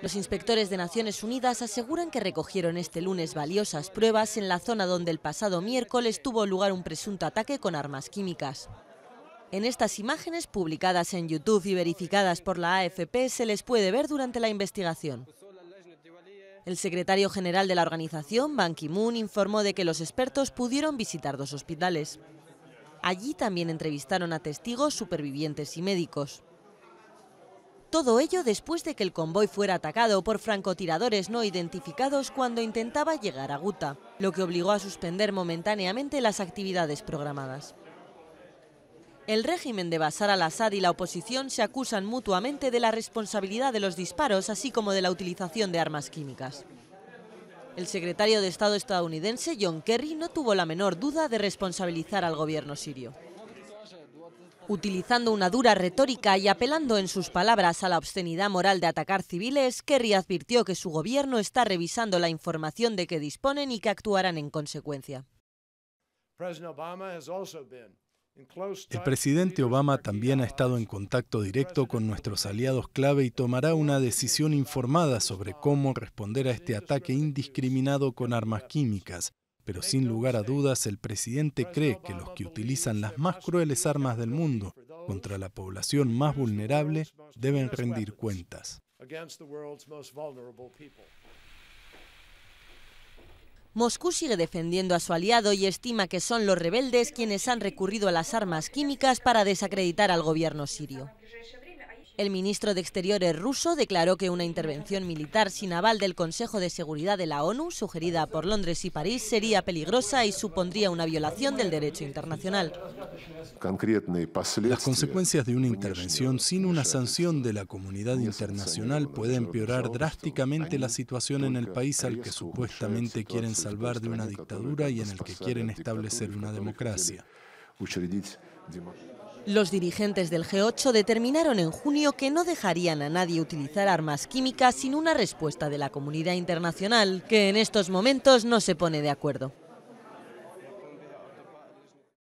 Los inspectores de Naciones Unidas aseguran que recogieron este lunes valiosas pruebas en la zona donde el pasado miércoles tuvo lugar un presunto ataque con armas químicas. En estas imágenes publicadas en YouTube y verificadas por la AFP se les puede ver durante la investigación. El secretario general de la organización, Ban Ki-moon, informó de que los expertos pudieron visitar dos hospitales. Allí también entrevistaron a testigos, supervivientes y médicos. Todo ello después de que el convoy fuera atacado por francotiradores no identificados cuando intentaba llegar a Guta, lo que obligó a suspender momentáneamente las actividades programadas. El régimen de Bashar al-Assad y la oposición se acusan mutuamente de la responsabilidad de los disparos, así como de la utilización de armas químicas. El secretario de Estado estadounidense John Kerry no tuvo la menor duda de responsabilizar al gobierno sirio. Utilizando una dura retórica y apelando en sus palabras a la obscenidad moral de atacar civiles, Kerry advirtió que su gobierno está revisando la información de que disponen y que actuarán en consecuencia. El presidente Obama también ha estado en contacto directo con nuestros aliados clave y tomará una decisión informada sobre cómo responder a este ataque indiscriminado con armas químicas. Pero sin lugar a dudas, el presidente cree que los que utilizan las más crueles armas del mundo contra la población más vulnerable deben rendir cuentas. Moscú sigue defendiendo a su aliado y estima que son los rebeldes quienes han recurrido a las armas químicas para desacreditar al gobierno sirio. El ministro de Exteriores ruso declaró que una intervención militar sin aval del Consejo de Seguridad de la ONU, sugerida por Londres y París, sería peligrosa y supondría una violación del derecho internacional. Las consecuencias de una intervención sin una sanción de la comunidad internacional puede empeorar drásticamente la situación en el país al que supuestamente quieren salvar de una dictadura y en el que quieren establecer una democracia. Los dirigentes del G8 determinaron en junio que no dejarían a nadie utilizar armas químicas sin una respuesta de la comunidad internacional, que en estos momentos no se pone de acuerdo.